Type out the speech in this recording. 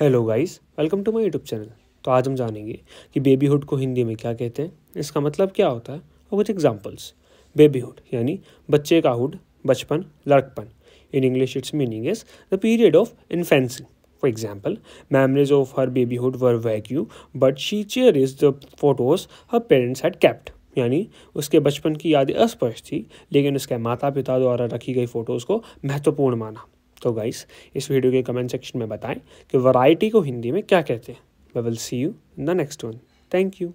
hello guys welcome to my YouTube channel तो आज हम जानेंगे कि बेबीहुड को हिंदी में क्या कहते हैं इसका मतलब क्या होता है और कुछ एग्जांपल्स बेबीहुड यानी बच्चे का हुड बचपन लड़कपन in English its meaning is the period of infancy for example memories of her babyhood were vague but she cherishes the photos her parents had kept यानी उसके बचपन की यादें अस्पष्ट थी लेकिन उसके माता पिता द्वारा रखी गई फ़ोटोज़ को महत्वपूर्ण माना तो गाइस इस वीडियो के कमेंट सेक्शन में बताएं कि वैरायटी को हिंदी में क्या कहते हैं we will see you in the next one thank you